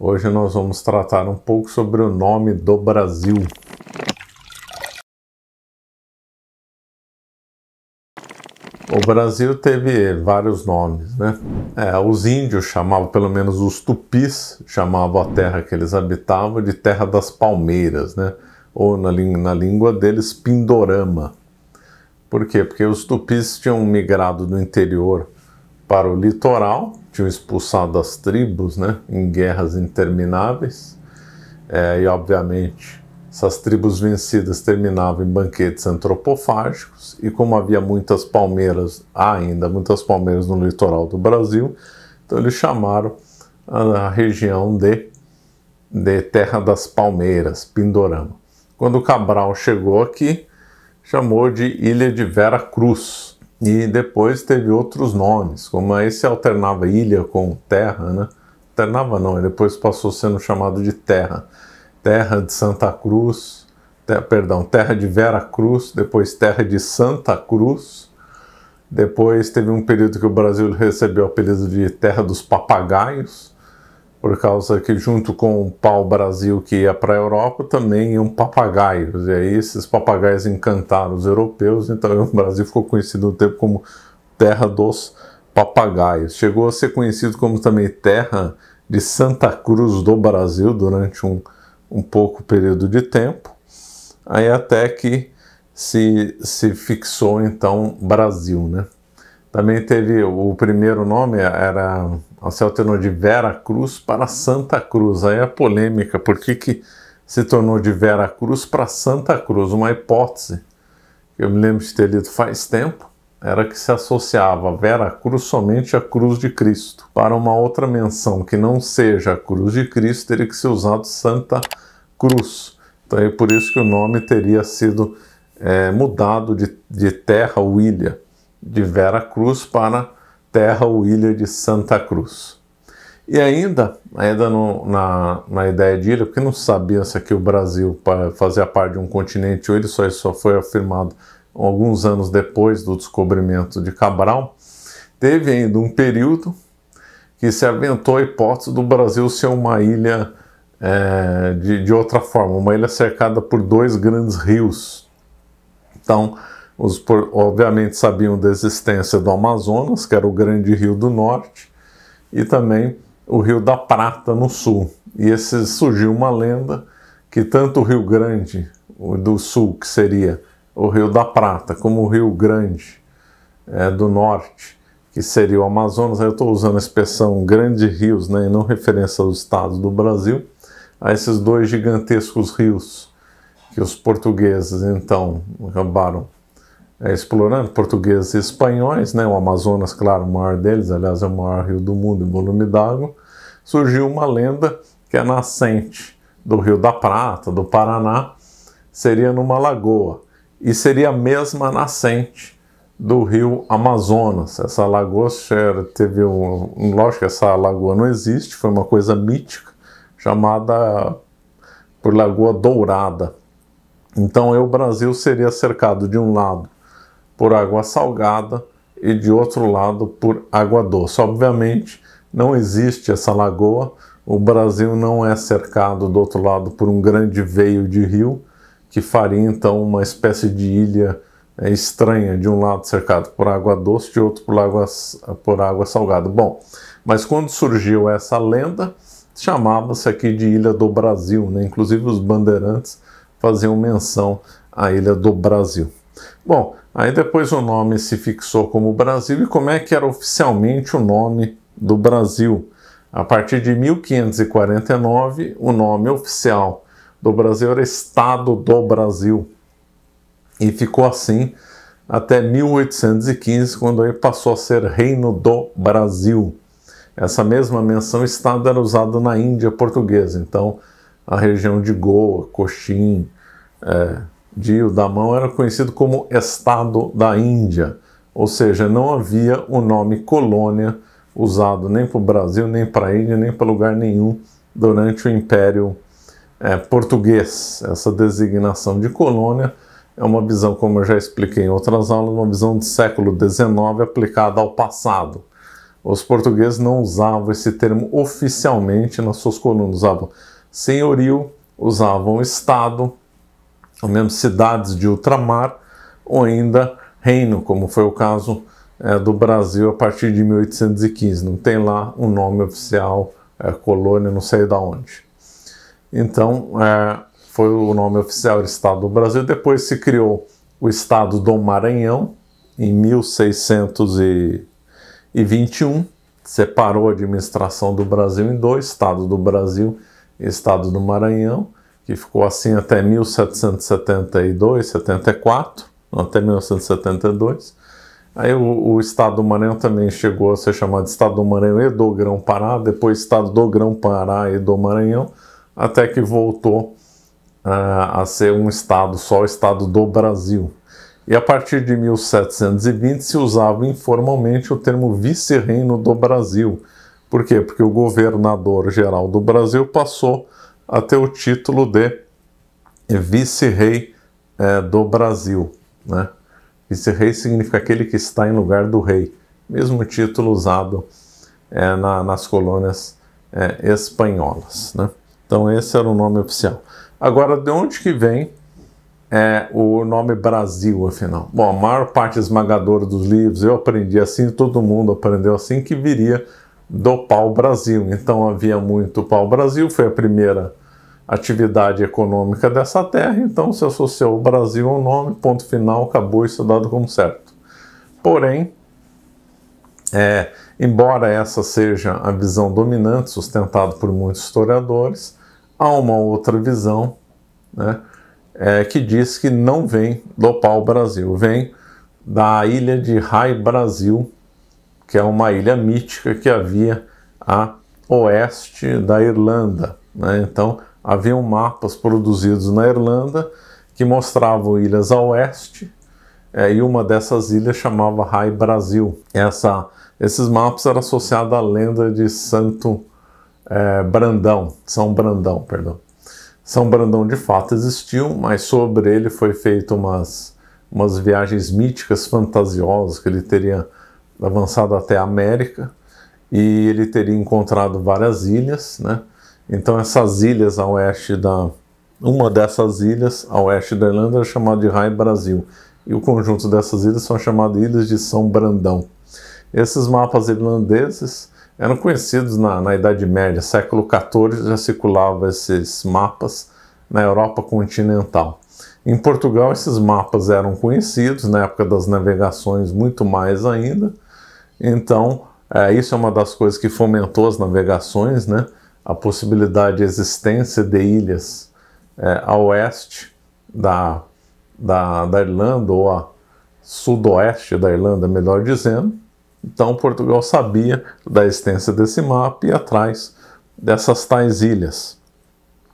Hoje nós vamos tratar um pouco sobre o nome do Brasil. O Brasil teve vários nomes, né? É, os índios chamavam, pelo menos os tupis, chamavam a terra que eles habitavam de Terra das Palmeiras, né? Ou na, na língua deles, Pindorama. Por quê? Porque os tupis tinham migrado do interior para o litoral tinham expulsado as tribos né, em guerras intermináveis, é, e obviamente essas tribos vencidas terminavam em banquetes antropofágicos, e como havia muitas palmeiras, ainda muitas palmeiras no litoral do Brasil, então eles chamaram a região de, de Terra das Palmeiras, Pindorama. Quando Cabral chegou aqui, chamou de Ilha de Vera Cruz, e depois teve outros nomes, como esse alternava ilha com terra, né? Alternava não, depois passou sendo chamado de terra. Terra de Santa Cruz, ter, perdão, terra de Vera Cruz, depois terra de Santa Cruz. Depois teve um período que o Brasil recebeu o apelido de terra dos papagaios por causa que junto com o pau Brasil que ia para a Europa também iam papagaios e aí esses papagaios encantaram os europeus então o Brasil ficou conhecido no tempo como terra dos papagaios chegou a ser conhecido como também terra de Santa Cruz do Brasil durante um, um pouco período de tempo aí até que se, se fixou então Brasil né também teve o primeiro nome era se alternou de Vera Cruz para Santa Cruz. Aí a é polêmica, por que, que se tornou de Vera Cruz para Santa Cruz? Uma hipótese que eu me lembro de ter lido faz tempo era que se associava Vera Cruz somente à Cruz de Cristo. Para uma outra menção que não seja a Cruz de Cristo, teria que ser usado Santa Cruz. Então é por isso que o nome teria sido é, mudado de, de Terra William, de Vera Cruz para Terra Ilha de Santa Cruz. E ainda, ainda no, na, na ideia de ilha, porque não sabia se aqui o Brasil fazia parte de um continente ou ele só, só foi afirmado alguns anos depois do descobrimento de Cabral, teve ainda um período que se aventou a hipótese do Brasil ser uma ilha é, de, de outra forma, uma ilha cercada por dois grandes rios. Então, os, obviamente sabiam da existência do Amazonas, que era o grande rio do norte, e também o Rio da Prata no sul. E esse, surgiu uma lenda que tanto o Rio Grande do sul, que seria o Rio da Prata, como o Rio Grande é, do norte, que seria o Amazonas, eu estou usando a expressão grandes rios, né, não referência aos estados do Brasil, a esses dois gigantescos rios que os portugueses então acabaram é, explorando portugueses e espanhóis, né? o Amazonas, claro, o maior deles, aliás, é o maior rio do mundo em volume d'água, surgiu uma lenda que a é nascente do Rio da Prata, do Paraná, seria numa lagoa, e seria a mesma nascente do rio Amazonas. Essa lagoa é, teve um... Lógico que essa lagoa não existe, foi uma coisa mítica, chamada por Lagoa Dourada. Então, o Brasil seria cercado de um lado por água salgada e de outro lado por água doce. Obviamente, não existe essa lagoa, o Brasil não é cercado do outro lado por um grande veio de rio, que faria então uma espécie de ilha é, estranha, de um lado cercado por água doce, de outro por água, por água salgada. Bom, mas quando surgiu essa lenda, chamava-se aqui de Ilha do Brasil, né? inclusive os bandeirantes faziam menção à Ilha do Brasil. Bom, aí depois o nome se fixou como Brasil e como é que era oficialmente o nome do Brasil? A partir de 1549, o nome oficial do Brasil era Estado do Brasil. E ficou assim até 1815, quando ele passou a ser Reino do Brasil. Essa mesma menção Estado era usada na Índia portuguesa, então a região de Goa, Cochin, é, de o Damão era conhecido como Estado da Índia, ou seja, não havia o nome colônia usado nem para o Brasil, nem para a Índia, nem para lugar nenhum durante o Império é, Português. Essa designação de colônia é uma visão, como eu já expliquei em outras aulas, uma visão do século XIX aplicada ao passado. Os portugueses não usavam esse termo oficialmente nas suas colônias. usavam senhorio, usavam estado, ou mesmo cidades de ultramar, ou ainda reino, como foi o caso é, do Brasil a partir de 1815. Não tem lá um nome oficial, é, colônia, não sei da onde. Então, é, foi o nome oficial do Estado do Brasil. Depois se criou o Estado do Maranhão, em 1621, separou a administração do Brasil em dois, Estado do Brasil e Estado do Maranhão que ficou assim até 1772, 74, até 1972. Aí o, o, Estado do Maranhão também chegou a ser chamado de Estado do Maranhão e do Grão-Pará, depois Estado do Grão-Pará e do Maranhão, até que voltou uh, a ser um Estado, só o Estado do Brasil. E a partir de 1720 se usava informalmente o termo Vice-Reino do Brasil. Por quê? Porque o governador-geral do Brasil passou até o título de vice-rei é, do Brasil. Né? Vice-rei significa aquele que está em lugar do rei, mesmo título usado é, na, nas colônias é, espanholas. Né? Então esse era o nome oficial. Agora, de onde que vem é, o nome Brasil, afinal? Bom, a maior parte esmagadora dos livros eu aprendi assim, todo mundo aprendeu assim, que viria do pau-brasil. Então havia muito pau-brasil, foi a primeira atividade econômica dessa terra, então se associou o Brasil ao nome, ponto final, acabou isso é dado como certo. Porém, é, embora essa seja a visão dominante, sustentada por muitos historiadores, há uma outra visão né, é, que diz que não vem do pau-brasil, vem da ilha de Rai Brasil, que é uma ilha mítica que havia a oeste da Irlanda. Né? Então, haviam mapas produzidos na Irlanda que mostravam ilhas a oeste, é, e uma dessas ilhas chamava Rai Brasil. Essa, esses mapas eram associados à lenda de Santo é, Brandão, São Brandão, perdão. São Brandão de fato existiu, mas sobre ele foi feito umas, umas viagens míticas fantasiosas que ele teria avançado até a América e ele teria encontrado várias ilhas, né? Então essas ilhas a oeste da uma dessas ilhas a oeste da Irlanda é chamada de Rai Brasil e o conjunto dessas ilhas são chamadas Ilhas de São Brandão. Esses mapas irlandeses eram conhecidos na, na Idade Média, século XIV já circulava esses mapas na Europa continental. Em Portugal, esses mapas eram conhecidos, na época das navegações, muito mais ainda. Então, é, isso é uma das coisas que fomentou as navegações, né? a possibilidade de existência de ilhas é, a oeste da, da, da Irlanda, ou a sudoeste da Irlanda, melhor dizendo. Então Portugal sabia da existência desse mapa e atrás dessas tais ilhas.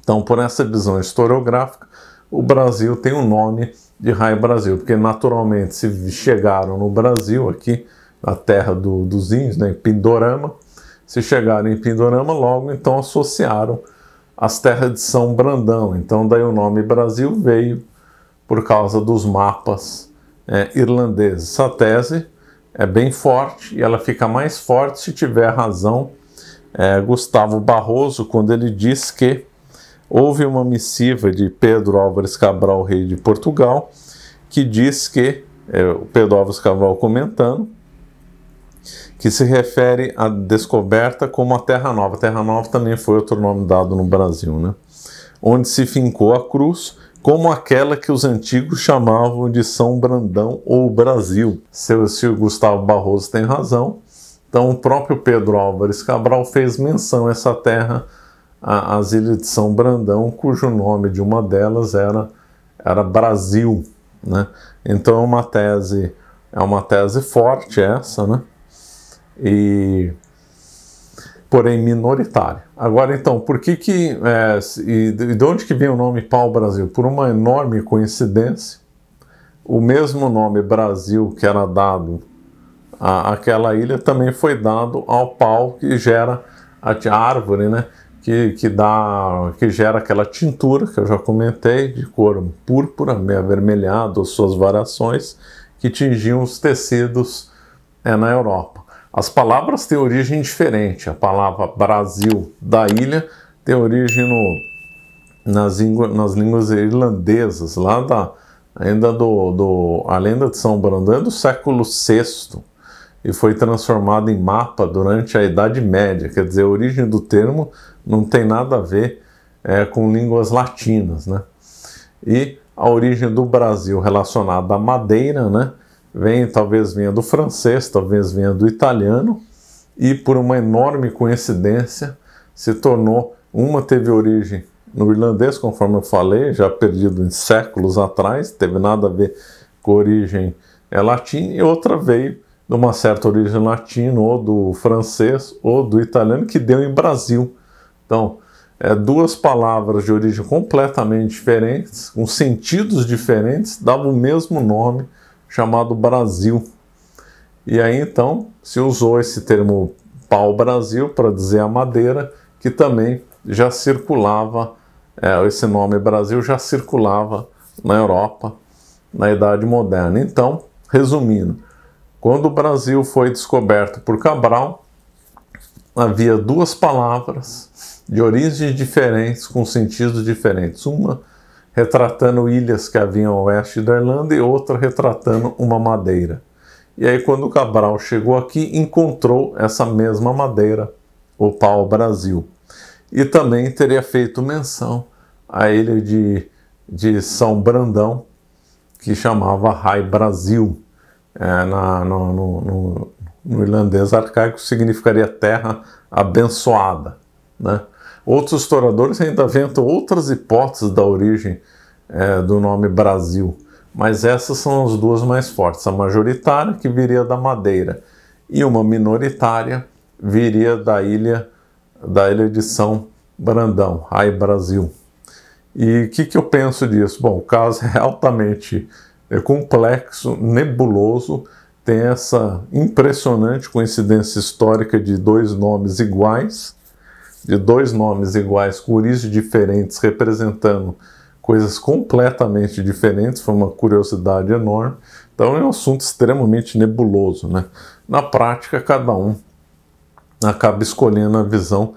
Então, por essa visão historiográfica, o Brasil tem o um nome de Raio Brasil, porque naturalmente se chegaram no Brasil, aqui na terra do, dos índios, né, em Pindorama, se chegaram em Pindorama, logo então associaram as terras de São Brandão. Então, daí o nome Brasil veio por causa dos mapas é, irlandeses. Essa tese é bem forte e ela fica mais forte se tiver razão é, Gustavo Barroso quando ele diz que houve uma missiva de Pedro Álvares Cabral, rei de Portugal, que diz que, é, o Pedro Álvares Cabral comentando, que se refere à descoberta como a Terra Nova. Terra Nova também foi outro nome dado no Brasil, né? Onde se fincou a cruz como aquela que os antigos chamavam de São Brandão ou Brasil. Seu se Gustavo Barroso tem razão. Então, o próprio Pedro Álvares Cabral fez menção a essa terra, às ilhas de São Brandão, cujo nome de uma delas era, era Brasil. Né? Então, é uma tese é uma tese forte essa, né? e porém minoritária. Agora, então, por que que é, e de onde que vem o nome Pau Brasil? Por uma enorme coincidência, o mesmo nome Brasil que era dado à, àquela ilha também foi dado ao pau que gera a, a árvore, né? Que, que dá, que gera aquela tintura que eu já comentei de cor púrpura, meio avermelhado, suas variações que tingiam os tecidos é, na Europa. As palavras têm origem diferente. A palavra Brasil da ilha tem origem no, nas, nas, línguas irlandesas, lá da ainda do, do a lenda de São Brandão é do século VI e foi transformada em mapa durante a Idade Média. Quer dizer, a origem do termo não tem nada a ver é, com línguas latinas, né? E a origem do Brasil relacionada à madeira, né? vem, talvez venha do francês, talvez venha do italiano, e por uma enorme coincidência se tornou uma teve origem no irlandês, conforme eu falei, já perdido em séculos atrás, teve nada a ver com origem é, latina, e outra veio de uma certa origem latina, ou do francês, ou do italiano, que deu em Brasil. Então, é, duas palavras de origem completamente diferentes, com sentidos diferentes, davam o mesmo nome chamado Brasil. E aí então se usou esse termo pau-brasil para dizer a madeira, que também já circulava, é, esse nome Brasil já circulava na Europa na Idade Moderna. Então, resumindo, quando o Brasil foi descoberto por Cabral, havia duas palavras de origens diferentes, com sentidos diferentes. Uma retratando ilhas que haviam ao oeste da Irlanda e outra retratando uma madeira. E aí, quando Cabral chegou aqui, encontrou essa mesma madeira, o pau-brasil. E também teria feito menção à ilha de, de São Brandão, que chamava Rai Brasil. É, na, no, no, no, no irlandês arcaico significaria terra abençoada. Né? Outros historiadores ainda aventam outras hipóteses da origem é, do nome Brasil, mas essas são as duas mais fortes: a majoritária, que viria da Madeira, e uma minoritária, viria da ilha, da ilha de São Brandão, ai Brasil. E o que, que eu penso disso? Bom, o caso é altamente é, complexo, nebuloso, tem essa impressionante coincidência histórica de dois nomes iguais de dois nomes iguais, com origens diferentes, representando coisas completamente diferentes, foi uma curiosidade enorme. Então é um assunto extremamente nebuloso, né? Na prática, cada um acaba escolhendo a visão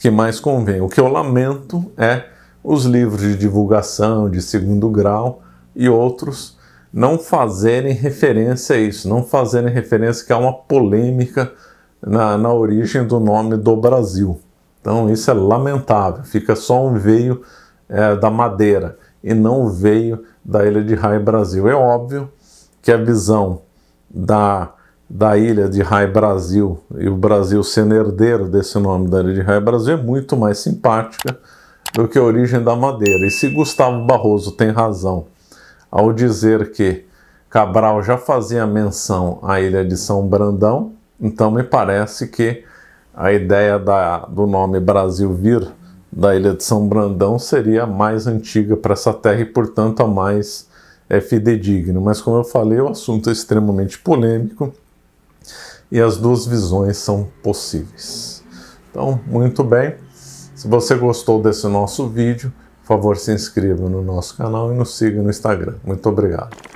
que mais convém. O que eu lamento é os livros de divulgação de segundo grau e outros não fazerem referência a isso, não fazerem referência que há uma polêmica na, na origem do nome do Brasil. Então isso é lamentável, fica só um veio é, da Madeira e não veio da ilha de Rai Brasil. É óbvio que a visão da, da ilha de Rai Brasil e o Brasil sendo herdeiro desse nome da ilha de Rai Brasil é muito mais simpática do que a origem da Madeira. E se Gustavo Barroso tem razão ao dizer que Cabral já fazia menção à ilha de São Brandão, então me parece que a ideia da, do nome Brasil vir da ilha de São Brandão seria a mais antiga para essa terra e, portanto, a mais é, fidedigna. Mas, como eu falei, o assunto é extremamente polêmico e as duas visões são possíveis. Então, muito bem. Se você gostou desse nosso vídeo, por favor, se inscreva no nosso canal e nos siga no Instagram. Muito obrigado.